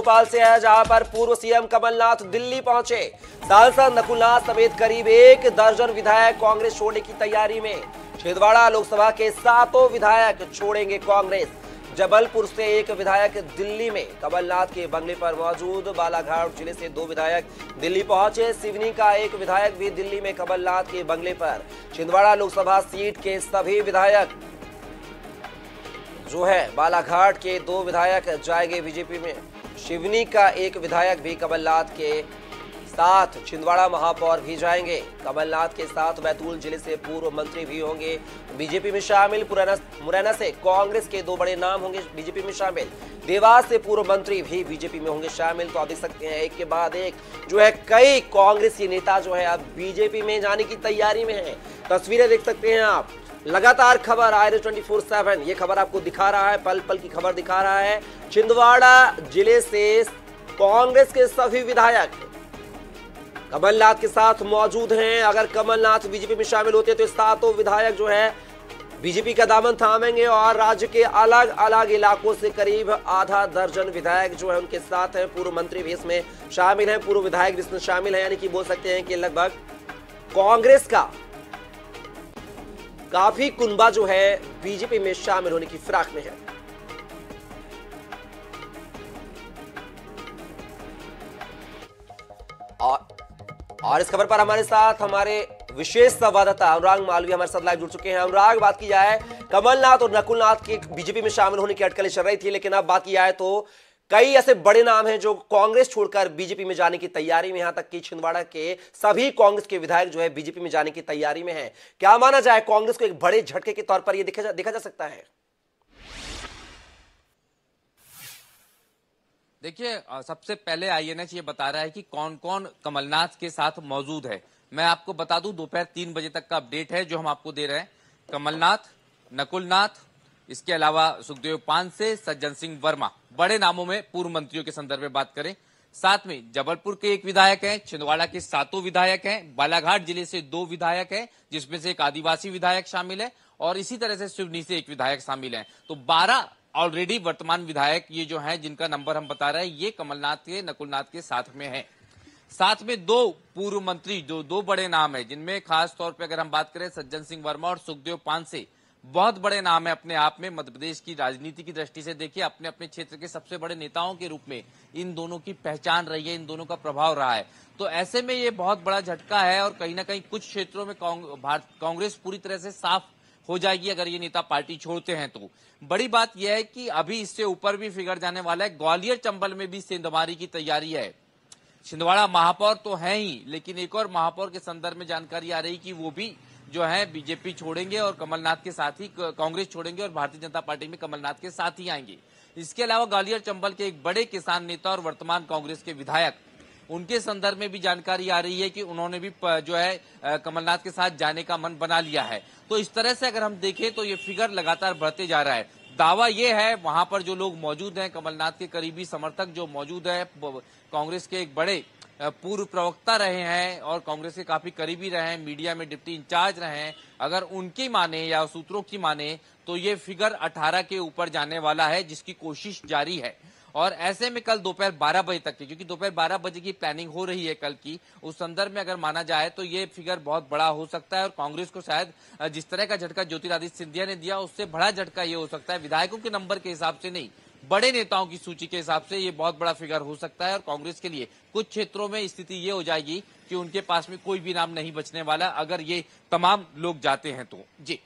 भोपाल से है जहां पर पूर्व सीएम कमलनाथ दिल्ली पहुंचे सांसद नकुलनाथ समेत करीब एक दर्जन विधायक कांग्रेस छोड़ने की तैयारी में छिंदवाड़ा लोकसभा के सातों विधायक छोड़ेंगे कांग्रेस जबलपुर से एक विधायक दिल्ली में कमलनाथ के बंगले पर मौजूद बालाघाट जिले से दो विधायक दिल्ली पहुंचे सिवनी का एक विधायक भी दिल्ली में कमलनाथ के बंगले पर छिंदवाड़ा लोकसभा सीट के सभी विधायक जो है बालाघाट के दो विधायक जाएंगे बीजेपी में शिवनी का एक विधायक भी कमलनाथ के साथ छिंदवाड़ा महापौर भी जाएंगे कमलनाथ के साथ बैतूल जिले से पूर्व मंत्री भी होंगे बीजेपी में शामिल मुरैना से कांग्रेस के दो बड़े नाम होंगे बीजेपी में शामिल देवास से पूर्व मंत्री भी बीजेपी में होंगे शामिल तो आप देख सकते हैं एक के बाद एक जो है कई कांग्रेसी नेता जो है अब बीजेपी में जाने की तैयारी में है तस्वीरें देख सकते हैं आप लगातार खबर आयर ट्वेंटी फोर सेवन ये खबर आपको दिखा रहा है पल पल की खबर दिखा रहा है छिंदवाड़ा जिले से कांग्रेस के सभी विधायक कमलनाथ के साथ मौजूद हैं अगर कमलनाथ बीजेपी में शामिल होते तो सातों विधायक जो है बीजेपी का दामन थामेंगे और राज्य के अलग अलग इलाकों से करीब आधा दर्जन विधायक जो है उनके साथ हैं पूर्व मंत्री भी इसमें शामिल हैं पूर्व विधायक भी इसमें शामिल हैं यानी कि बोल सकते हैं कि लगभग कांग्रेस का काफी कुनबा जो है बीजेपी में शामिल होने की फिराक में है और, और इस खबर पर हमारे साथ हमारे विशेष संवाददाता अनुराग मालवीय हमारे साथ लाइव जुड़ चुके हैं अनुराग बात की जाए कमलनाथ और नकुलनाथ के बीजेपी में शामिल होने की अटकलें चल रही थी लेकिन अब बात की जाए तो कई ऐसे बड़े नाम हैं जो कांग्रेस छोड़कर बीजेपी में जाने की तैयारी में यहां तक कि छिंदवाड़ा के सभी कांग्रेस के विधायक जो है बीजेपी में जाने की तैयारी में हैं क्या माना जाए कांग्रेस को एक बड़े झटके के तौर पर यह देखा देखा जा सकता है देखिए सबसे पहले आईएनएच ये बता रहा है कि कौन कौन कमलनाथ के साथ मौजूद है मैं आपको बता दूं दोपहर तीन बजे तक का अपडेट है जो हम आपको दे रहे हैं कमलनाथ नकुलनाथ इसके अलावा सुखदेव पान से सज्जन सिंह वर्मा बड़े नामों में पूर्व मंत्रियों के संदर्भ में बात करें साथ में जबलपुर के एक विधायक हैं छिंदवाड़ा के सातों विधायक हैं बालाघाट जिले से दो विधायक हैं जिसमें से एक आदिवासी विधायक शामिल है और इसी तरह से सिवनी से एक विधायक शामिल है तो बारह ऑलरेडी वर्तमान विधायक ये जो है जिनका नंबर हम बता रहे हैं ये कमलनाथ के नकुलनाथ के साथ में है साथ में दो पूर्व मंत्री जो दो बड़े नाम है जिनमें खास तौर पर अगर हम बात करें सज्जन सिंह वर्मा और सुखदेव पांसे बहुत बड़े नाम है अपने आप में मध्य प्रदेश की राजनीति की दृष्टि से देखिए अपने अपने क्षेत्र के सबसे बड़े नेताओं के रूप में इन दोनों की पहचान रही है इन दोनों का प्रभाव रहा है तो ऐसे में ये बहुत बड़ा झटका है और कहीं ना कहीं कुछ क्षेत्रों में कांग्रेस पूरी तरह से साफ हो जाएगी अगर ये नेता पार्टी छोड़ते हैं तो बड़ी बात यह है कि अभी इससे ऊपर भी फिगर जाने वाला है ग्वालियर चंबल में भी सेंधमारी की तैयारी है छिंदवाड़ा महापौर तो है ही लेकिन एक और महापौर के संदर्भ में जानकारी आ रही कि वो भी जो है बीजेपी छोड़ेंगे और कमलनाथ के साथ ही कांग्रेस छोड़ेंगे और भारतीय जनता पार्टी में कमलनाथ के साथ ही आएंगे इसके अलावा ग्वालियर चंबल के एक बड़े किसान नेता और वर्तमान कांग्रेस के विधायक उनके संदर्भ में भी जानकारी आ रही है कि उन्होंने भी जो है कमलनाथ के साथ जाने का मन बना लिया है तो इस तरह से अगर हम देखें तो ये फिगर लगातार बढ़ते जा रहा है दावा यह है वहां पर जो लोग मौजूद हैं कमलनाथ के करीबी समर्थक जो मौजूद है कांग्रेस के एक बड़े पूर्व प्रवक्ता रहे हैं और कांग्रेस के काफी करीबी रहे हैं मीडिया में डिप्टी इंचार्ज रहे हैं अगर उनकी माने या सूत्रों की माने तो ये फिगर 18 के ऊपर जाने वाला है जिसकी कोशिश जारी है और ऐसे में कल दोपहर 12 बजे तक की क्योंकि दोपहर 12 बजे की प्लानिंग हो रही है कल की उस संदर्भ में अगर माना जाए तो ये फिगर बहुत बड़ा हो सकता है और कांग्रेस को शायद जिस तरह का झटका ज्योतिरादित्य सिंधिया ने दिया उससे बड़ा झटका ये हो सकता है विधायकों के नंबर के हिसाब से नहीं बड़े नेताओं की सूची के हिसाब से ये बहुत बड़ा फिगर हो सकता है और कांग्रेस के लिए कुछ क्षेत्रों में स्थिति ये हो जाएगी कि उनके पास में कोई भी नाम नहीं बचने वाला अगर ये तमाम लोग जाते हैं तो जी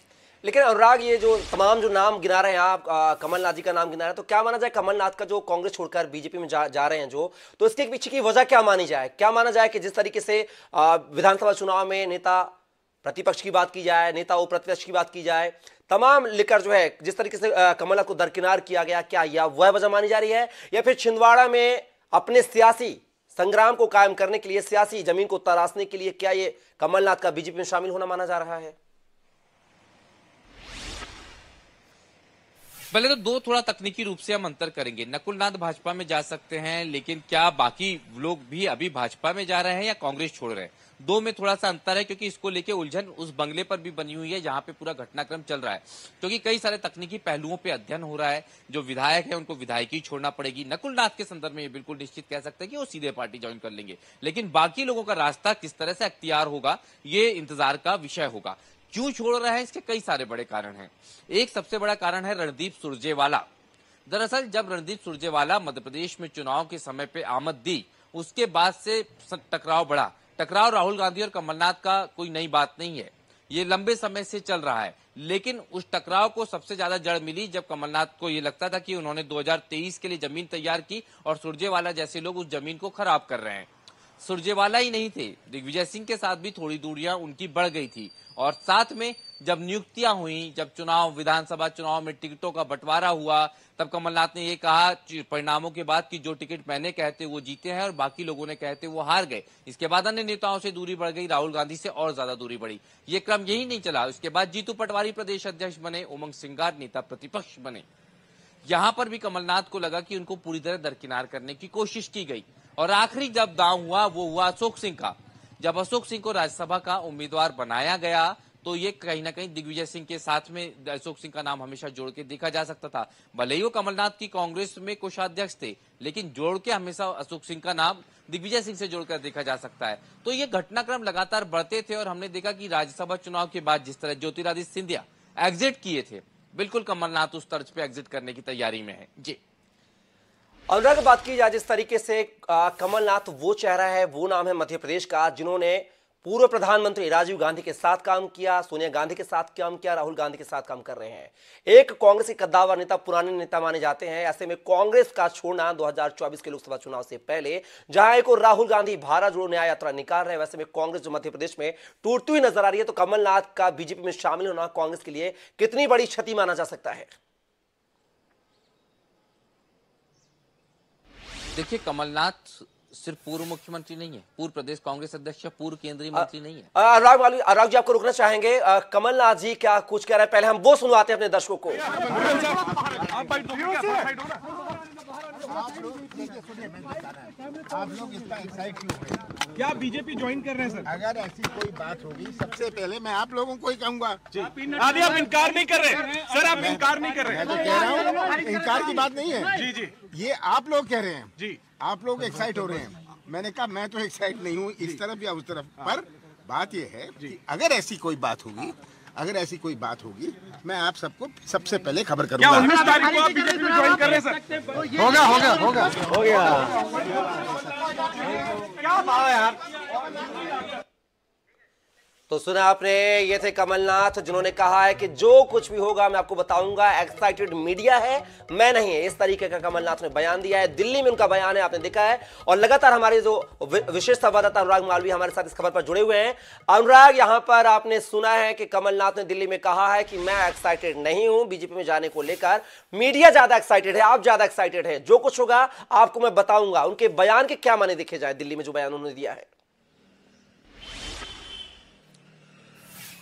लेकिन अनुराग ये जो तमाम जो नाम गिना रहे हैं आप कमलनाथ जी का नाम गिना रहे हैं तो क्या माना जाए कमलनाथ का जो कांग्रेस छोड़कर बीजेपी में जा, जा रहे हैं जो तो इसके पीछे की वजह क्या मानी जाए क्या माना जाए कि जिस तरीके से विधानसभा चुनाव में नेता प्रतिपक्ष की बात की जाए नेता और प्रतिपक्ष की बात की जाए तमाम लेकर जो है जिस तरीके से कमला को दरकिनार किया गया क्या यह वह वजह मानी जा रही है या फिर छिंदवाड़ा में अपने सियासी संग्राम को कायम करने के लिए सियासी जमीन को तराशने के लिए क्या ये कमलनाथ का बीजेपी में शामिल होना माना जा रहा है पहले तो दो थोड़ा तकनीकी रूप से हम अंतर करेंगे नकुलनाथ भाजपा में जा सकते हैं लेकिन क्या बाकी लोग भी अभी भाजपा में जा रहे हैं या कांग्रेस छोड़ रहे हैं दो में थोड़ा सा अंतर है क्योंकि इसको लेके उलझन उस बंगले पर भी बनी हुई है जहां पे पूरा घटनाक्रम चल रहा है क्योंकि कई सारे तकनीकी पहलुओं पर अध्ययन हो रहा है जो विधायक है उनको विधायकी छोड़ना पड़ेगी नकुल के संदर्भ में ये बिल्कुल निश्चित कह सकते हैं कि वो सीधे पार्टी ज्वाइन कर लेंगे लेकिन बाकी लोगों का रास्ता किस तरह से अख्तियार होगा ये इंतजार का विषय होगा क्यों छोड़ रहा है इसके कई सारे बड़े कारण है एक सबसे बड़ा कारण है रणदीप सुरजेवाला दरअसल जब रणदीप सुरजेवाला मध्य प्रदेश में चुनाव के समय पे आमद दी उसके बाद से टकराव बढ़ा टकराव राहुल गांधी और कमलनाथ का कोई नई बात नहीं है ये लंबे समय से चल रहा है लेकिन उस टकराव को सबसे ज्यादा जड़ मिली जब कमलनाथ को यह लगता था कि उन्होंने 2023 के लिए जमीन तैयार की और सुरजेवाला जैसे लोग उस जमीन को खराब कर रहे हैं सुरजेवाला ही नहीं थे दिग्विजय सिंह के साथ भी थोड़ी दूरियां उनकी बढ़ गई थी और साथ में जब नियुक्तियां हुई जब चुनाव विधानसभा चुनाव में टिकटों का बंटवारा हुआ तब कमलनाथ ने यह कहा परिणामों के बाद कि जो टिकट मैंने कहते वो जीते हैं और बाकी लोगों ने कहते वो हार गए इसके बाद अन्य नेताओं से दूरी बढ़ गई राहुल गांधी से और ज्यादा दूरी बढ़ी ये क्रम यही नहीं चला उसके बाद जीतू पटवारी प्रदेश अध्यक्ष बने उमंग सिंगार नेता प्रतिपक्ष बने यहां पर भी कमलनाथ को लगा कि उनको पूरी तरह दरकिनार करने की कोशिश की गई और आखिरी जब दांव हुआ वो हुआ अशोक सिंह का जब अशोक सिंह को राज्यसभा का उम्मीदवार बनाया गया तो ये कहीं ना कहीं दिग्विजय सिंह के साथ में अशोक सिंह का नाम हमेशा जोड़ के देखा जा सकता था भले ही वो कमलनाथ की कांग्रेस में कोषाध्यक्ष थे लेकिन जोड़ के हमेशा अशोक सिंह का नाम दिग्विजय सिंह से जोड़कर देखा जा सकता है तो ये घटनाक्रम लगातार बढ़ते थे और हमने देखा कि राज्यसभा चुनाव के बाद जिस तरह ज्योतिरादित्य सिंधिया एग्जिट किए थे बिल्कुल कमलनाथ उस तर्ज पे एग्जिट करने की तैयारी में है जी अनुराग अगर बात की जाए जिस तरीके से कमलनाथ वो चेहरा है वो नाम है मध्य प्रदेश का जिन्होंने पूर्व प्रधानमंत्री राजीव गांधी के साथ काम किया सोनिया गांधी के साथ काम किया राहुल गांधी के साथ काम कर रहे हैं एक कांग्रेस के कद्दावर नेता पुराने नेता माने जाते हैं ऐसे में कांग्रेस का छोड़ना 2024 के लोकसभा चुनाव से पहले जहां और राहुल गांधी भारत जोड़ो न्याय यात्रा निकाल रहे हैं वैसे में कांग्रेस जो मध्य प्रदेश में टूटती हुई नजर आ रही है तो कमलनाथ का बीजेपी में शामिल होना कांग्रेस के लिए कितनी बड़ी क्षति माना जा सकता है देखिए कमलनाथ सिर्फ पूर्व मुख्यमंत्री नहीं है पूर्व प्रदेश कांग्रेस अध्यक्ष पूर्व केंद्रीय मंत्री नहीं है अनुराग वाली अनुराग जी आपको रुकना चाहेंगे कमलनाथ जी क्या कुछ कह रहे हैं पहले हम वो सुनवाते हैं अपने दर्शकों को आप लोग इसका एक्साइट क्यों हो क्या बीजेपी ज्वाइन कर रहे हैं सर अगर ऐसी कोई बात होगी सबसे पहले मैं आप लोगों को ही कहूंगा अभी आप इनकार नहीं कर रहे सर आप इनकार नहीं कर रहे हैं तो कह रहा हूँ इनकार की बात नहीं है जी जी ये आप लोग कह रहे हैं जी आप लोग एक्साइट हो रहे हैं मैंने कहा मैं तो एक्साइट नहीं हूँ इस तरफ या उस तरफ हाँ। पर बात यह है अगर ऐसी कोई बात होगी अगर ऐसी कोई बात होगी मैं आप सबको सबसे पहले खबर करूंगा उन्नीस तारीख को आप बीजेपी में ज्वाइन कर रहे सर होगा होगा होगा हो गया क्या भाव है यार तो सुना आपने ये थे कमलनाथ जिन्होंने कहा है कि जो कुछ भी होगा मैं आपको बताऊंगा एक्साइटेड मीडिया है मैं नहीं है इस तरीके का कमलनाथ ने बयान दिया है दिल्ली में उनका बयान है आपने देखा है और लगातार हमारे जो विशेष संवाददाता अनुराग मालवी हमारे साथ इस खबर पर जुड़े हुए हैं अनुराग यहां पर आपने सुना है कि कमलनाथ ने दिल्ली में कहा है कि मैं एक्साइटेड नहीं हूं बीजेपी में जाने को लेकर मीडिया ज्यादा एक्साइटेड है आप ज्यादा एक्साइटेड है जो कुछ होगा आपको मैं बताऊंगा उनके बयान के क्या माने देखे जाए दिल्ली में जो बयान उन्होंने दिया है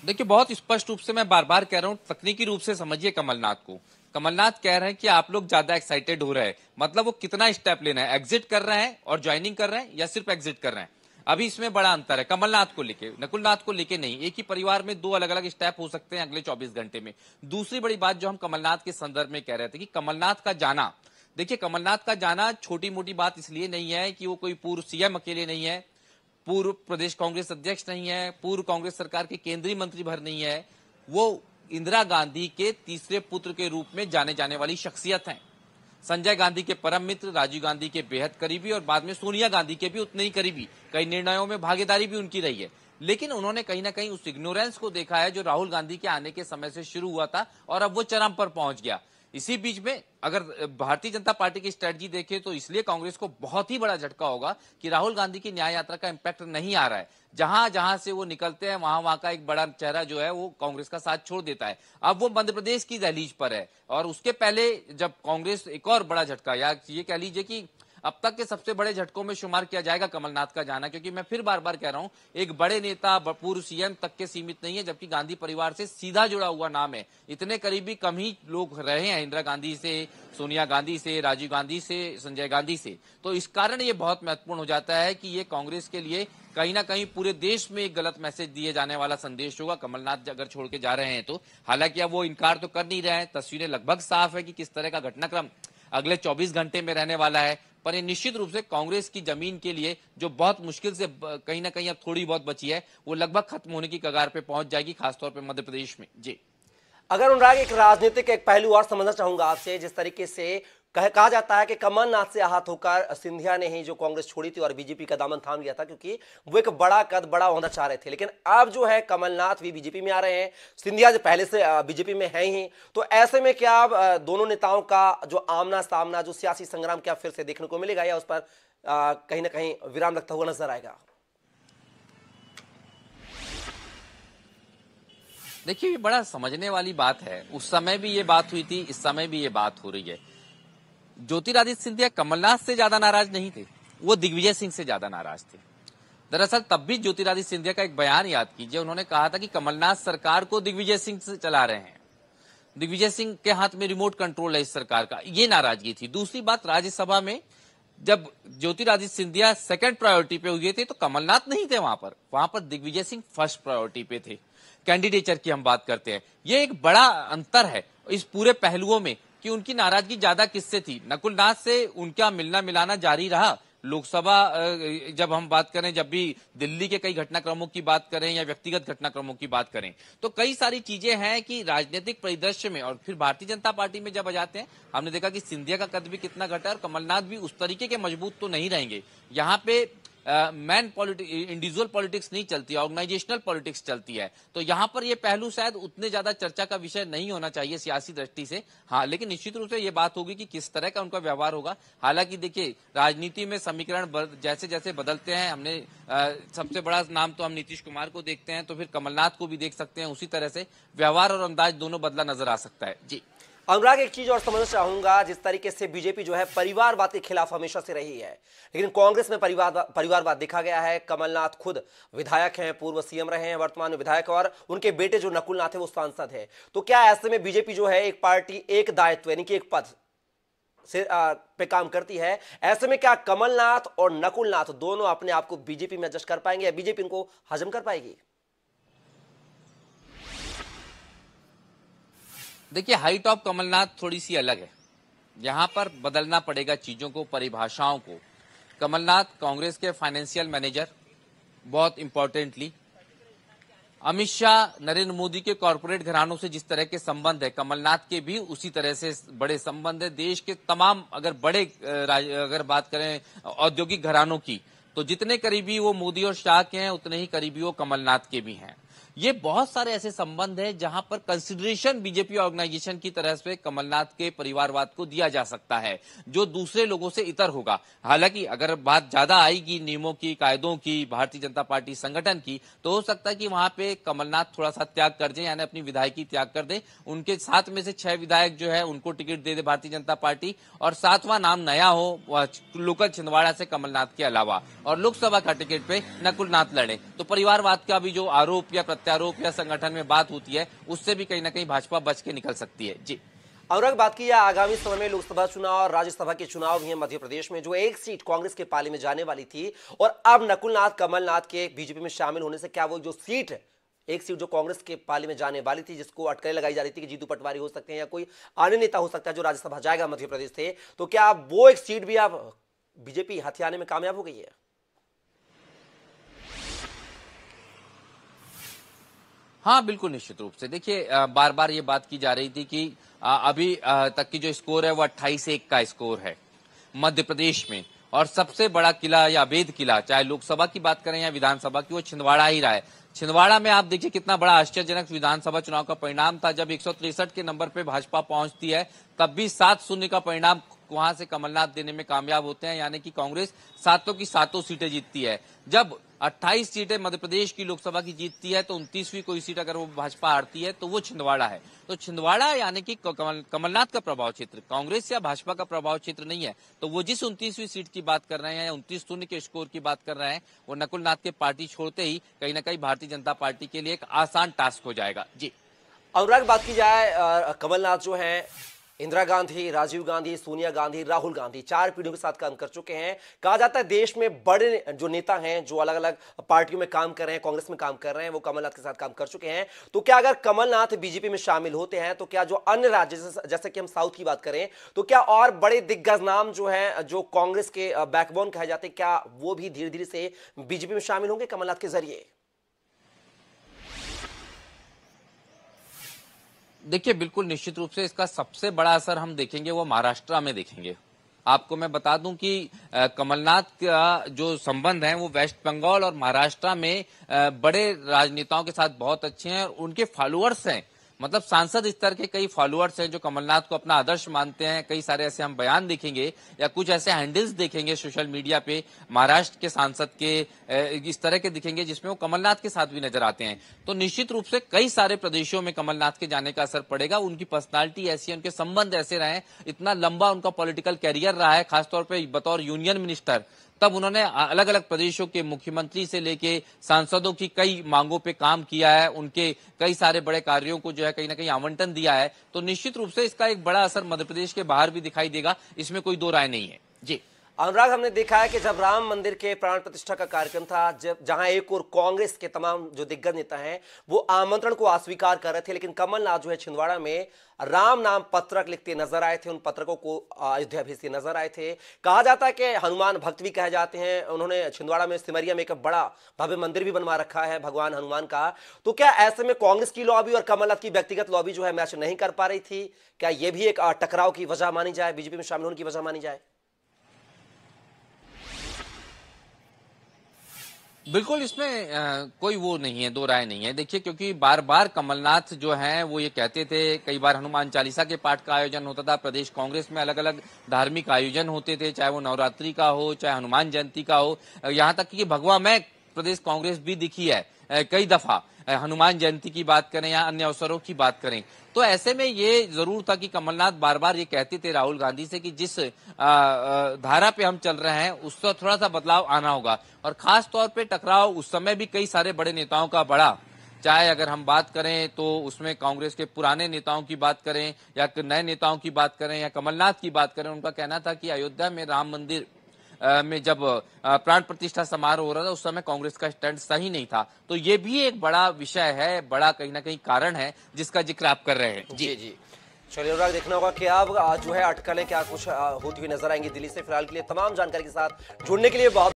देखिए बहुत स्पष्ट रूप से मैं बार बार कह रहा हूँ तकनीकी रूप से समझिए कमलनाथ को कमलनाथ कह रहे हैं कि आप लोग ज्यादा एक्साइटेड हो रहे हैं मतलब वो कितना स्टेप लेना है एग्जिट कर रहे हैं और ज्वाइनिंग कर रहे हैं या सिर्फ एग्जिट कर रहे हैं अभी इसमें बड़ा अंतर है कमलनाथ को लेके नकुलनाथ को लेके नहीं एक ही परिवार में दो अलग अलग स्टेप हो सकते हैं अगले 24 घंटे में दूसरी बड़ी बात जो हम कमलनाथ के संदर्भ में कह रहे थे कि कमलनाथ का जाना देखिए कमलनाथ का जाना छोटी मोटी बात इसलिए नहीं है कि वो कोई पूर्व सीएम अकेले नहीं है पूर्व प्रदेश कांग्रेस अध्यक्ष नहीं है पूर्व कांग्रेस सरकार के केंद्रीय मंत्री भर नहीं है वो इंदिरा गांधी के तीसरे पुत्र के रूप में जाने जाने वाली शख्सियत हैं संजय गांधी के परम मित्र राजीव गांधी के बेहद करीबी और बाद में सोनिया गांधी के भी उतने ही करीबी कई निर्णयों में भागीदारी भी उनकी रही है लेकिन उन्होंने कहीं ना कहीं उस इग्नोरेंस को देखा है जो राहुल गांधी के आने के समय से शुरू हुआ था और अब वो चरम पर पहुंच गया इसी बीच में अगर भारतीय जनता पार्टी की स्ट्रेटजी देखें तो इसलिए कांग्रेस को बहुत ही बड़ा झटका होगा कि राहुल गांधी की न्याय यात्रा का इम्पैक्ट नहीं आ रहा है जहां जहां से वो निकलते हैं वहां वहां का एक बड़ा चेहरा जो है वो कांग्रेस का साथ छोड़ देता है अब वो मध्य प्रदेश की दहलीज पर है और उसके पहले जब कांग्रेस एक और बड़ा झटका या ये कह लीजिए कि अब तक के सबसे बड़े झटकों में शुमार किया जाएगा कमलनाथ का जाना क्योंकि मैं फिर बार बार कह रहा हूं एक बड़े नेता पूर्व सीएम तक के सीमित नहीं है जबकि गांधी परिवार से सीधा जुड़ा हुआ नाम है इतने करीबी कम ही लोग रहे हैं इंदिरा गांधी से सोनिया गांधी से राजीव गांधी से संजय गांधी से तो इस कारण ये बहुत महत्वपूर्ण हो जाता है कि ये कांग्रेस के लिए कहीं ना कहीं पूरे देश में एक गलत मैसेज दिए जाने वाला संदेश होगा कमलनाथ अगर छोड़ के जा रहे हैं तो हालांकि अब वो इनकार तो कर नहीं रहे हैं तस्वीरें लगभग साफ है कि किस तरह का घटनाक्रम अगले 24 घंटे में रहने वाला है पर ये निश्चित रूप से कांग्रेस की जमीन के लिए जो बहुत मुश्किल से कहीं ना कहीं अब थोड़ी बहुत बची है वो लगभग खत्म होने की कगार पे पहुंच जाएगी खासतौर पर मध्य प्रदेश में जी अगर अनुराग एक राजनीतिक एक पहलू और समझना चाहूंगा आपसे जिस तरीके से कह कहा जाता है कि कमलनाथ से आहत होकर सिंधिया ने ही जो कांग्रेस छोड़ी थी और बीजेपी का दामन थाम लिया था क्योंकि वो एक बड़ा कद बड़ा होना चाह रहे थे लेकिन अब जो है कमलनाथ भी बीजेपी में आ रहे हैं सिंधिया जो पहले से बीजेपी में है ही तो ऐसे में क्या अब दोनों नेताओं का जो आमना सामना जो सियासी संग्राम क्या फिर से देखने को मिलेगा या उस पर कहीं ना कहीं विराम लगता हुआ नजर आएगा देखिए बड़ा समझने वाली बात है उस समय भी ये बात हुई थी इस समय भी ये बात हो रही है ज्योतिरादित्य सिंधिया कमलनाथ से ज्यादा नाराज नहीं थे वो दिग्विजय सिंह से ज्यादा नाराज थे दरअसल तब भी ज्योतिरादित्य सिंधिया का एक बयान याद कीजिए उन्होंने कहा था कि कमलनाथ सरकार को दिग्विजय सिंह से चला रहे हैं दिग्विजय सिंह के हाथ में रिमोट कंट्रोल है इस सरकार का ये नाराजगी थी दूसरी बात राज्यसभा में जब ज्योतिरादित्य सिंधिया सेकंड प्रायोरिटी पे हुए थे तो कमलनाथ नहीं थे वहां पर वहां पर दिग्विजय सिंह फर्स्ट प्रायोरिटी पे थे कैंडिडेचर की हम बात करते हैं ये एक बड़ा अंतर है इस पूरे पहलुओं में कि उनकी नाराजगी ज्यादा किससे थी नकुल नाथ से उनका मिलना मिलाना जारी रहा लोकसभा जब हम बात करें जब भी दिल्ली के कई घटनाक्रमों की बात करें या व्यक्तिगत घटनाक्रमों की बात करें तो कई सारी चीजें हैं कि राजनीतिक परिदृश्य में और फिर भारतीय जनता पार्टी में जब आ जाते हैं हमने देखा कि सिंधिया का कद भी कितना घटा और कमलनाथ भी उस तरीके के मजबूत तो नहीं रहेंगे यहाँ पे मैन पॉलिटिक इंडिविजुअल पॉलिटिक्स नहीं चलती ऑर्गेनाइजेशनल पॉलिटिक्स चलती है तो यहाँ पर यह पहलू शायद उतने ज्यादा चर्चा का विषय नहीं होना चाहिए सियासी दृष्टि से हाँ लेकिन निश्चित रूप से ये बात होगी कि किस तरह का उनका व्यवहार होगा हालांकि देखिए राजनीति में समीकरण जैसे जैसे बदलते हैं हमने आ, सबसे बड़ा नाम तो हम नीतीश कुमार को देखते हैं तो फिर कमलनाथ को भी देख सकते हैं उसी तरह से व्यवहार और अंदाज दोनों बदला नजर आ सकता है जी अनुराग एक चीज और समझना चाहूंगा जिस तरीके से बीजेपी जो है परिवारवाद के खिलाफ हमेशा से रही है लेकिन कांग्रेस में परिवार परिवारवाद देखा गया है कमलनाथ खुद विधायक हैं पूर्व सीएम रहे हैं वर्तमान में विधायक और उनके बेटे जो नकुलनाथ है वो सांसद है तो क्या ऐसे में बीजेपी जो है एक पार्टी एक दायित्व यानी कि एक पद से आ, पे काम करती है ऐसे में क्या कमलनाथ और नकुलनाथ दोनों अपने आप को बीजेपी में एडजस्ट कर पाएंगे या बीजेपी इनको हजम कर पाएगी देखिए हाइट ऑफ कमलनाथ थोड़ी सी अलग है यहाँ पर बदलना पड़ेगा चीजों को परिभाषाओं को कमलनाथ कांग्रेस के फाइनेंशियल मैनेजर बहुत इंपॉर्टेंटली अमित शाह नरेंद्र मोदी के कॉरपोरेट घरानों से जिस तरह के संबंध है कमलनाथ के भी उसी तरह से बड़े संबंध है देश के तमाम अगर बड़े अगर बात करें औद्योगिक घरानों की तो जितने करीबी वो मोदी और शाह के हैं उतने ही करीबी वो कमलनाथ के भी हैं ये बहुत सारे ऐसे संबंध है जहां पर कंसिडरेशन बीजेपी ऑर्गेनाइजेशन की तरह से कमलनाथ के परिवारवाद को दिया जा सकता है जो दूसरे लोगों से इतर होगा हालांकि अगर बात ज्यादा आएगी नियमों की कायदों की भारतीय जनता पार्टी संगठन की तो हो सकता है कि वहां पे कमलनाथ थोड़ा सा त्याग कर दे यानी अपनी विधायकी त्याग कर दे उनके साथ में से छह विधायक जो है उनको टिकट दे दे भारतीय जनता पार्टी और सातवां नाम नया हो लोकल छिंदवाड़ा से कमलनाथ के अलावा और लोकसभा का टिकट पे नकुलनाथ लड़े तो परिवारवाद का भी जो आरोप या प्रत्यारोप या संगठन में बात होती है उससे भी कहीं ना कहीं भाजपा बच के निकल सकती है जी और अगर बात की जाए आगामी समय में लोकसभा चुनाव और राज्यसभा के चुनाव भी हैं मध्य प्रदेश में जो एक सीट कांग्रेस के पाले में जाने वाली थी और अब नकुलनाथ कमलनाथ के बीजेपी में शामिल होने से क्या वो जो सीट है एक सीट जो कांग्रेस के पाले में जाने वाली थी जिसको अटकलें लगाई जा रही थी कि जीतू पटवारी हो सकते हैं या कोई अन्य नेता हो सकता है जो राज्यसभा जाएगा मध्य प्रदेश से तो क्या वो एक सीट भी आप बीजेपी हथियाने में कामयाब हो गई है हाँ बिल्कुल निश्चित रूप से देखिए बार बार ये बात की जा रही थी कि अभी तक की जो स्कोर है वो अट्ठाईस एक का स्कोर है मध्य प्रदेश में और सबसे बड़ा किला या अवैध किला चाहे लोकसभा की बात करें या विधानसभा की वो छिंदवाड़ा ही रहा है छिंदवाड़ा में आप देखिए कितना बड़ा आश्चर्यजनक विधानसभा चुनाव का परिणाम था जब एक के नंबर पर भाजपा पहुंचती है तब भी सात शून्य का परिणाम वहां से कमलनाथ देने में कामयाब होते हैं यानी कि कांग्रेस सातों की सातों सीटें जीतती है जब अट्ठाईस सीटें मध्य प्रदेश की लोकसभा की जीतती है तो उनतीसवीं कोई सीट अगर वो भाजपा हारती है तो वो छिंदवाड़ा है तो छिंदवाड़ा यानी कि कमलनाथ का प्रभाव क्षेत्र कांग्रेस या भाजपा का प्रभाव क्षेत्र नहीं है तो वो जिस उनतीसवीं सीट की बात कर रहे हैं या उनतीस शून्य के स्कोर की बात कर रहे हैं वो नकुल के पार्टी छोड़ते ही कहीं ना कहीं भारतीय जनता पार्टी के लिए एक आसान टास्क हो जाएगा जी अनुराग बात की जाए कमलनाथ जो है इंदिरा गांधी राजीव गांधी सोनिया गांधी राहुल गांधी चार पीढ़ियों के साथ काम कर चुके हैं कहा जाता है देश में बड़े जो नेता हैं जो अलग अलग पार्टियों में काम कर रहे हैं कांग्रेस में काम कर रहे हैं वो कमलनाथ के साथ काम कर चुके हैं तो क्या अगर कमलनाथ बीजेपी में शामिल होते हैं तो क्या जो अन्य राज्य जैसे कि हम साउथ की बात करें तो क्या और बड़े दिग्गज नाम जो है जो कांग्रेस के बैकबोन कहे जाते हैं क्या वो भी धीरे धीरे से बीजेपी में शामिल होंगे कमलनाथ के जरिए देखिए बिल्कुल निश्चित रूप से इसका सबसे बड़ा असर हम देखेंगे वो महाराष्ट्र में देखेंगे आपको मैं बता दूं कि कमलनाथ का जो संबंध है वो वेस्ट बंगाल और महाराष्ट्र में बड़े राजनेताओं के साथ बहुत अच्छे हैं और उनके फॉलोअर्स हैं मतलब सांसद स्तर के कई फॉलोअर्स हैं जो कमलनाथ को अपना आदर्श मानते हैं कई सारे ऐसे हम बयान देखेंगे या कुछ ऐसे हैंडल्स देखेंगे सोशल मीडिया पे महाराष्ट्र के सांसद के इस तरह के दिखेंगे जिसमें वो कमलनाथ के साथ भी नजर आते हैं तो निश्चित रूप से कई सारे प्रदेशों में कमलनाथ के जाने का असर पड़ेगा उनकी पर्सनैलिटी ऐसी उनके संबंध ऐसे रहे इतना लंबा उनका पॉलिटिकल कैरियर रहा है खासतौर पर बतौर यूनियन मिनिस्टर तब उन्होंने अलग अलग प्रदेशों के मुख्यमंत्री से लेके सांसदों की कई मांगों पे काम किया है उनके कई सारे बड़े कार्यों को जो है कहीं ना कहीं आवंटन दिया है तो निश्चित रूप से इसका एक बड़ा असर मध्य प्रदेश के बाहर भी दिखाई देगा इसमें कोई दो राय नहीं है जी अनुराग हमने देखा है कि जब राम मंदिर के प्राण प्रतिष्ठा का कार्यक्रम था जब जहां एक और कांग्रेस के तमाम जो दिग्गज नेता हैं वो आमंत्रण को अस्वीकार कर रहे थे लेकिन कमलनाथ जो है छिंदवाड़ा में राम नाम पत्रक लिखते नजर आए थे उन पत्रकों को अयोध्या भेजते नजर आए थे कहा जाता है कि हनुमान भक्त भी कहे जाते हैं उन्होंने छिंदवाड़ा में सिमरिया में एक बड़ा भव्य मंदिर भी बनवा रखा है भगवान हनुमान का तो क्या ऐसे में कांग्रेस की लॉबी और कमलनाथ की व्यक्तिगत लॉबी जो है मैच नहीं कर पा रही थी क्या यह भी एक टकराव की वजह मानी जाए बीजेपी में शामिल होने की वजह मानी जाए बिल्कुल इसमें कोई वो नहीं है दो राय नहीं है देखिए क्योंकि बार बार कमलनाथ जो हैं वो ये कहते थे कई बार हनुमान चालीसा के पाठ का आयोजन होता था प्रदेश कांग्रेस में अलग अलग धार्मिक आयोजन होते थे चाहे वो नवरात्रि का हो चाहे हनुमान जयंती का हो यहाँ तक कि भगवा में प्रदेश कांग्रेस भी दिखी है कई दफा हनुमान जयंती की बात करें या अन्य अवसरों की बात करें तो ऐसे में ये जरूर था कि कमलनाथ बार बार ये कहते थे राहुल गांधी से कि जिस धारा पे हम चल रहे हैं उसका थोड़ा सा बदलाव आना होगा और खास तौर पे टकराव उस समय भी कई सारे बड़े नेताओं का बड़ा चाहे अगर हम बात करें तो उसमें कांग्रेस के पुराने नेताओं की बात करें या नए नेताओं की बात करें या कमलनाथ की बात करें उनका कहना था कि अयोध्या में राम मंदिर में जब प्राण प्रतिष्ठा समारोह हो रहा था उस समय कांग्रेस का स्टैंड सही नहीं था तो ये भी एक बड़ा विषय है बड़ा कहीं ना कहीं कारण है जिसका जिक्र आप कर रहे हैं जी जी चलिए अनुराग देखना होगा कि अब जो है अटकलें क्या कुछ होती हुई नजर आएंगी दिल्ली से फिलहाल के लिए तमाम जानकारी के साथ जुड़ने के लिए बहुत